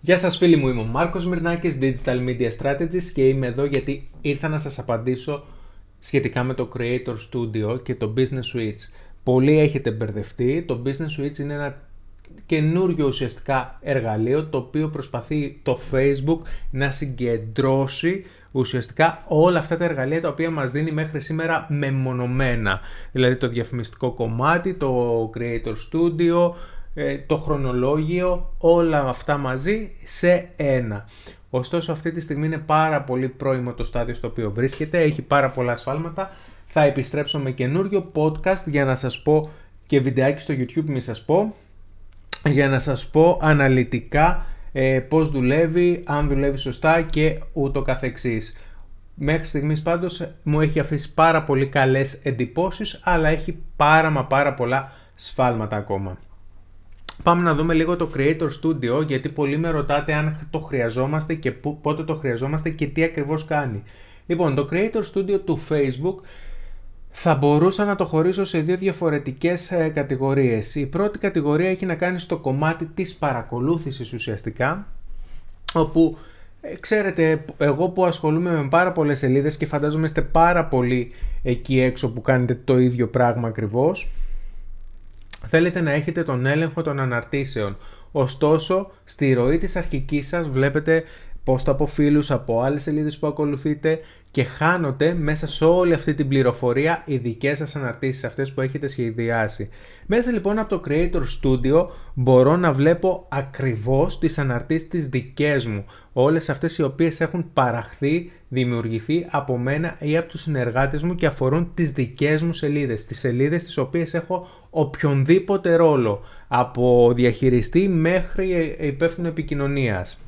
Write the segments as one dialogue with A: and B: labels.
A: Γεια σας φίλοι μου, είμαι ο Μάρκος Μυρνάκης, Digital Media Strategist και είμαι εδώ γιατί ήρθα να σας απαντήσω σχετικά με το Creator Studio και το Business Switch. Πολλοί έχετε μπερδευτεί, το Business Switch είναι ένα καινούριο ουσιαστικά εργαλείο το οποίο προσπαθεί το Facebook να συγκεντρώσει ουσιαστικά όλα αυτά τα εργαλεία τα οποία μας δίνει μέχρι σήμερα μεμονωμένα. Δηλαδή το διαφημιστικό κομμάτι, το Creator Studio, ε, το χρονολόγιο, όλα αυτά μαζί σε ένα. Ωστόσο αυτή τη στιγμή είναι πάρα πολύ πρώιμο το στάδιο στο οποίο βρίσκεται, έχει πάρα πολλά ασφάλματα. Θα επιστρέψω με καινούριο podcast για να σας πω και βιντεάκι στο YouTube μην σας πω, για να σας πω αναλυτικά ε, πώς δουλεύει, αν δουλεύει σωστά και ούτω καθεξής. Μέχρι στιγμής πάντως ε, μου έχει αφήσει πάρα πολύ καλές εντυπώσεις, αλλά έχει πάρα μα πάρα πολλά σφάλματα ακόμα. Πάμε να δούμε λίγο το Creator Studio γιατί πολλοί με ρωτάτε αν το χρειαζόμαστε και πότε το χρειαζόμαστε και τι ακριβώς κάνει. Λοιπόν, το Creator Studio του Facebook θα μπορούσα να το χωρίσω σε δύο διαφορετικές ε, κατηγορίες. Η πρώτη κατηγορία έχει να κάνει στο κομμάτι της παρακολούθησης ουσιαστικά, όπου ε, ξέρετε εγώ που ασχολούμαι με πάρα πολλές σελίδες και φαντάζομαι είστε πάρα πολλοί εκεί έξω που κάνετε το ίδιο πράγμα ακριβώς, θέλετε να έχετε τον έλεγχο των αναρτήσεων. Ωστόσο, στη ροή της αρχικής σας βλέπετε post από φίλους, από άλλες σελίδες που ακολουθείτε και χάνονται μέσα σε όλη αυτή την πληροφορία οι δικές σας αναρτήσεις αυτές που έχετε σχεδιάσει. Μέσα λοιπόν από το Creator Studio μπορώ να βλέπω ακριβώς τις αναρτήσεις τις δικές μου, όλες αυτές οι οποίες έχουν παραχθεί, δημιουργηθεί από μένα ή από τους συνεργάτες μου και αφορούν τις δικές μου σελίδες, τις σελίδες τις οποίες έχω οποιονδήποτε ρόλο, από διαχειριστή μέχρι υπεύθυνο επικοινωνίας.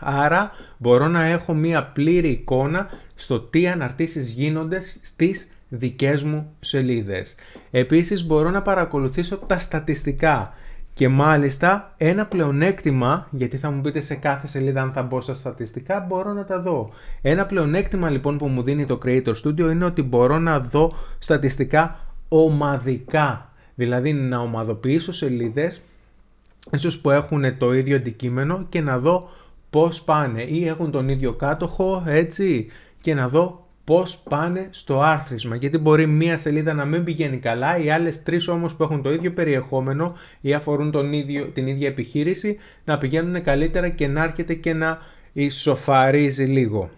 A: Άρα μπορώ να έχω μία πλήρη εικόνα στο τι αναρτήσεις γίνονται στις δικές μου σελίδες. Επίσης μπορώ να παρακολουθήσω τα στατιστικά και μάλιστα ένα πλεονέκτημα, γιατί θα μου πείτε σε κάθε σελίδα αν θα μπω στα στατιστικά, μπορώ να τα δω. Ένα πλεονέκτημα λοιπόν που μου δίνει το Creator Studio είναι ότι μπορώ να δω στατιστικά ομαδικά. Δηλαδή να ομαδοποιήσω σελίδες, ίσως που έχουν το ίδιο αντικείμενο και να δω πώς πάνε ή έχουν τον ίδιο κάτοχο έτσι και να δω πώς πάνε στο άρθρισμα γιατί μπορεί μία σελίδα να μην πηγαίνει καλά οι άλλες τρεις όμως που έχουν το ίδιο περιεχόμενο ή αφορούν τον ίδιο, την ίδια επιχείρηση να πηγαίνουν καλύτερα και να έρχεται και να ισοφαρίζει λίγο.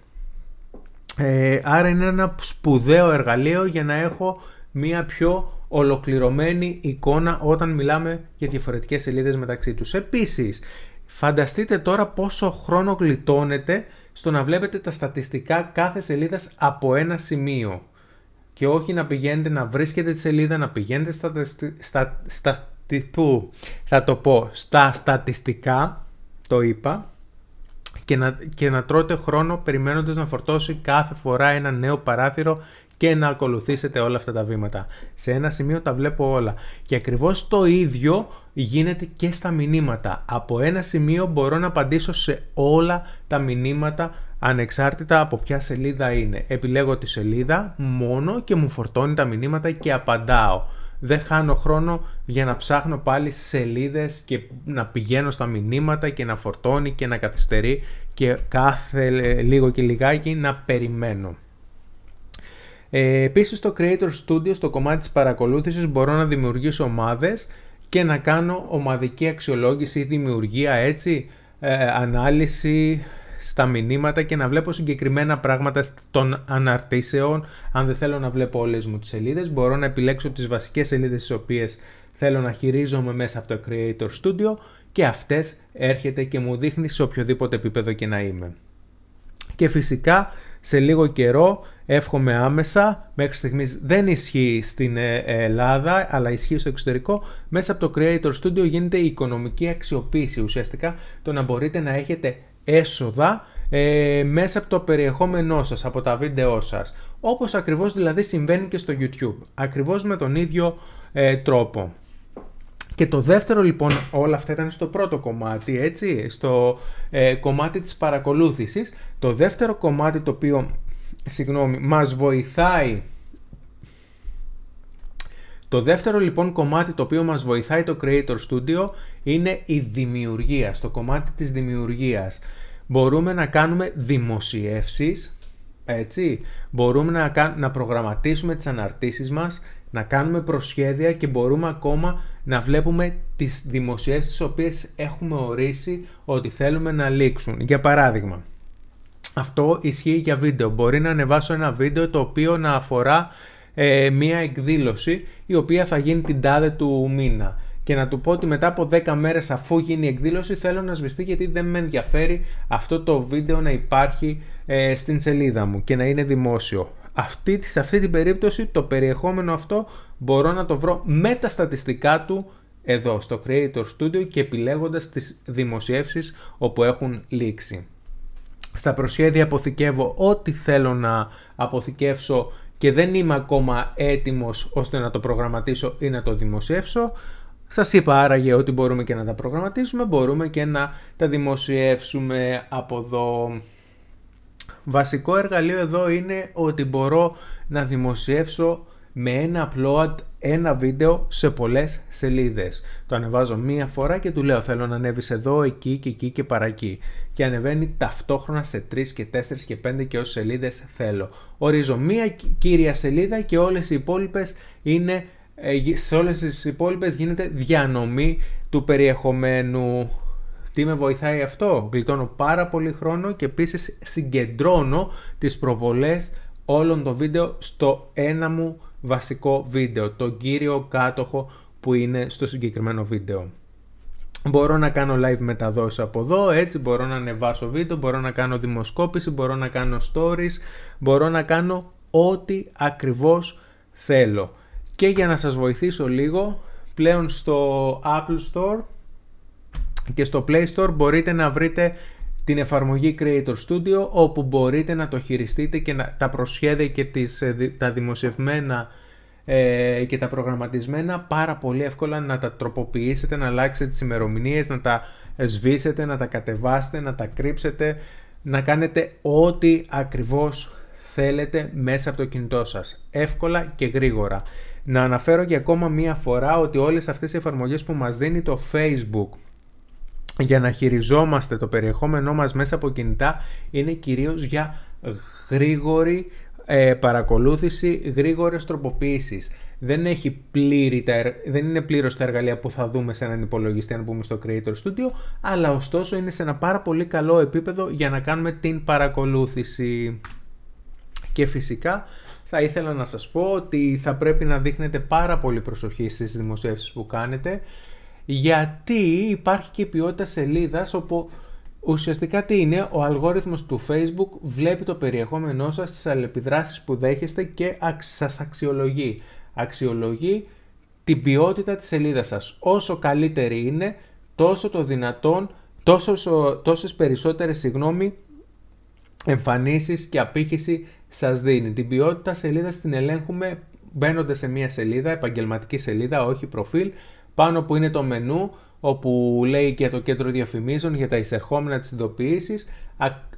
A: Ε, άρα είναι ένα σπουδαίο εργαλείο για να έχω μία πιο ολοκληρωμένη εικόνα όταν μιλάμε για διαφορετικές σελίδες μεταξύ τους. Επίσης, Φανταστείτε τώρα πόσο χρόνο γλιτώνετε στο να βλέπετε τα στατιστικά κάθε σελίδας από ένα σημείο και όχι να πηγαίνετε να βρίσκετε τη σελίδα, να πηγαίνετε στα, στα, θα το πω, στα στατιστικά, το είπα, και να, και να τρώτε χρόνο περιμένοντας να φορτώσει κάθε φορά ένα νέο παράθυρο και να ακολουθήσετε όλα αυτά τα βήματα. Σε ένα σημείο τα βλέπω όλα. Και ακριβώς το ίδιο γίνεται και στα μηνύματα. Από ένα σημείο μπορώ να απαντήσω σε όλα τα μηνύματα ανεξάρτητα από ποια σελίδα είναι. Επιλέγω τη σελίδα μόνο και μου φορτώνει τα μηνύματα και απαντάω. Δεν χάνω χρόνο για να ψάχνω πάλι σελίδες και να πηγαίνω στα μηνύματα και να φορτώνει και να καθυστερεί και κάθε λίγο και λιγάκι να περιμένω. Ε, επίσης στο Creator Studio, στο κομμάτι της παρακολούθησης, μπορώ να δημιουργήσω ομάδες και να κάνω ομαδική αξιολόγηση ή δημιουργία έτσι, ε, ανάλυση στα μηνύματα και να βλέπω συγκεκριμένα πράγματα των αναρτήσεων. Αν δεν θέλω να βλέπω όλες μου τις σελίδες, μπορώ να επιλέξω τις βασικές σελίδες τις οποίες θέλω να χειρίζομαι μέσα από το Creator Studio και αυτές έρχεται και μου δείχνει σε οποιοδήποτε επίπεδο και να είμαι. Και φυσικά σε λίγο καιρό εύχομαι άμεσα. Μέχρι στιγμής δεν ισχύει στην ε, Ελλάδα, αλλά ισχύει στο εξωτερικό. Μέσα από το Creator Studio γίνεται η οικονομική αξιοποίηση ουσιαστικά το να μπορείτε να έχετε έσοδα ε, μέσα από το περιεχόμενό σας, από τα βίντεό σας. Όπως ακριβώς δηλαδή συμβαίνει και στο YouTube. Ακριβώς με τον ίδιο ε, τρόπο. Και το δεύτερο λοιπόν, όλα αυτά ήταν στο πρώτο κομμάτι, έτσι, στο ε, κομμάτι της παρακολούθησης. Το δεύτερο κομμάτι το οποίο συγγνώμη, μας βοηθάει το δεύτερο λοιπόν κομμάτι το οποίο μας βοηθάει το Creator Studio είναι η δημιουργία, το κομμάτι της δημιουργίας. Μπορούμε να κάνουμε δημοσιεύσεις, έτσι, μπορούμε να, να προγραμματίσουμε τις αναρτήσεις μας, να κάνουμε προσχέδια και μπορούμε ακόμα να βλέπουμε τις δημοσιεύσεις τις οποίες έχουμε ορίσει ότι θέλουμε να λήξουν. Για παράδειγμα, αυτό ισχύει για βίντεο. Μπορεί να ανεβάσω ένα βίντεο το οποίο να αφορά ε, μία εκδήλωση η οποία θα γίνει την τάδε του μήνα και να του πω ότι μετά από 10 μέρες αφού γίνει η εκδήλωση θέλω να σβηστεί γιατί δεν με ενδιαφέρει αυτό το βίντεο να υπάρχει ε, στην σελίδα μου και να είναι δημόσιο. Αυτή, σε αυτή την περίπτωση το περιεχόμενο αυτό μπορώ να το βρω με τα στατιστικά του εδώ στο Creator Studio και επιλέγοντας τις δημοσιεύσεις όπου έχουν λήξει. Στα προσχέδια αποθηκεύω ό,τι θέλω να αποθηκεύσω και δεν είμαι ακόμα έτοιμος ώστε να το προγραμματίσω ή να το δημοσιεύσω. Σας είπα άραγε ότι μπορούμε και να τα προγραμματίσουμε, μπορούμε και να τα δημοσιεύσουμε από εδώ. Βασικό εργαλείο εδώ είναι ότι μπορώ να δημοσιεύσω με ένα upload, ένα βίντεο σε πολλές σελίδες. Το ανεβάζω μία φορά και του λέω θέλω να ανέβεις εδώ, εκεί και εκεί και παρακεί. Και ανεβαίνει ταυτόχρονα σε 3 και 4 και 5 και όσες σελίδες θέλω. Ορίζω μία κύρια σελίδα και όλες οι υπόλοιπες είναι, ε, σε όλες τις υπόλοιπες γίνεται διανομή του περιεχομένου. Τι με βοηθάει αυτό, γλιτώνω πάρα πολύ χρόνο και επίσης συγκεντρώνω τις προβολές όλων των βίντεο στο ένα μου βασικό βίντεο, τον κύριο κάτοχο που είναι στο συγκεκριμένο βίντεο. Μπορώ να κάνω live μεταδόση από εδώ, έτσι μπορώ να ανεβάσω βίντεο, μπορώ να κάνω δημοσκόπηση, μπορώ να κάνω stories, μπορώ να κάνω ό,τι ακριβώς θέλω. Και για να σας βοηθήσω λίγο, πλέον στο Apple Store και στο Play Store μπορείτε να βρείτε την εφαρμογή Creator Studio όπου μπορείτε να το χειριστείτε και να, τα προσχέδια και τις, ε, τα δημοσιευμένα ε, και τα προγραμματισμένα πάρα πολύ εύκολα να τα τροποποιήσετε, να αλλάξετε τις ημερομηνίες, να τα ε, σβήσετε, να τα κατεβάσετε, να τα κρύψετε, να κάνετε ό,τι ακριβώς θέλετε μέσα από το κινητό σας. Εύκολα και γρήγορα. Να αναφέρω και ακόμα μία φορά ότι όλες αυτές οι εφαρμογές που μας δίνει το Facebook για να χειριζόμαστε το περιεχόμενό μας μέσα από κινητά είναι κυρίως για γρήγορη ε, παρακολούθηση, γρήγορες τροποποίησεις. Δεν, έχει πλήρη δεν είναι πλήρως τα εργαλεία που θα δούμε σε έναν υπολογιστή, αν πούμε στο Creator Studio, αλλά ωστόσο είναι σε ένα πάρα πολύ καλό επίπεδο για να κάνουμε την παρακολούθηση. Και φυσικά θα ήθελα να σας πω ότι θα πρέπει να δείχνετε πάρα πολύ προσοχή στις δημοσίευσεις που κάνετε γιατί υπάρχει και ποιότητα σελίδας όπου ουσιαστικά τι είναι, ο αλγόριθμος του Facebook βλέπει το περιεχόμενό σας, τις αλληλεπιδράσεις που δέχεστε και σας αξιολογεί. Αξιολογεί την ποιότητα της σελίδας σας. Όσο καλύτερη είναι, τόσο το δυνατόν, τόσο, τόσες περισσότερες, συγγνώμη, εμφανίσεις και απήχηση σας δίνει. Την ποιότητα σελίδας την ελέγχουμε μπαίνοντας σε μια σελίδα, επαγγελματική σελίδα, όχι προφίλ, πάνω που είναι το μενού όπου λέει και το κέντρο διαφημίσεων για τα εισερχόμενα της ειδοποιήσεις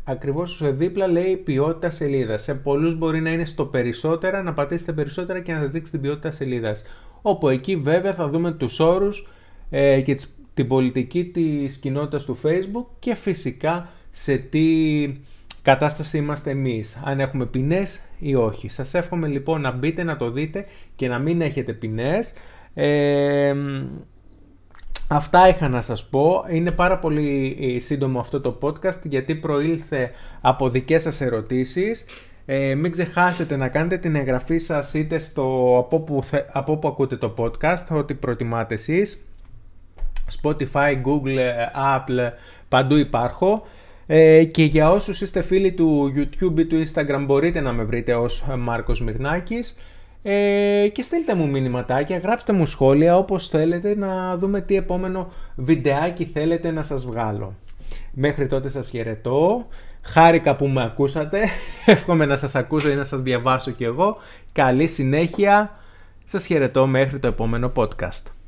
A: ακριβώς δίπλα λέει ποιότητα σελίδας. Σε πολλούς μπορεί να είναι στο περισσότερα, να πατήσετε περισσότερα και να σας δείξει την ποιότητα σελίδας. Όπου εκεί βέβαια θα δούμε τους όρους ε, και την πολιτική της κοινότητας του Facebook και φυσικά σε τι κατάσταση είμαστε εμείς, αν έχουμε ποινές ή όχι. Σας εύχομαι λοιπόν να μπείτε να το δείτε και να μην έχετε ποινές, Αυτά είχα να σας πω. Είναι πάρα πολύ ε, σύντομο αυτό το podcast γιατί προήλθε από δικές σας ερωτήσεις. Ε, μην ξεχάσετε να κάνετε την εγγραφή σας είτε στο, από, που, από που ακούτε το podcast, ό,τι προτιμάτε εσείς. Spotify, Google, ε, Apple, παντού υπάρχω. Ε, και για όσους είστε φίλοι του YouTube ή του Instagram μπορείτε να με βρείτε ως Μάρκος Μιγνάκης. Ε, και στείλτε μου μηνυματάκια, γράψτε μου σχόλια όπως θέλετε να δούμε τι επόμενο βιντεάκι θέλετε να σας βγάλω. Μέχρι τότε σας χαιρετώ. Χάρηκα που με ακούσατε. Εύχομαι να σας ακούσω ή να σας διαβάσω κι εγώ. Καλή συνέχεια. Σας χαιρετώ μέχρι το επόμενο podcast.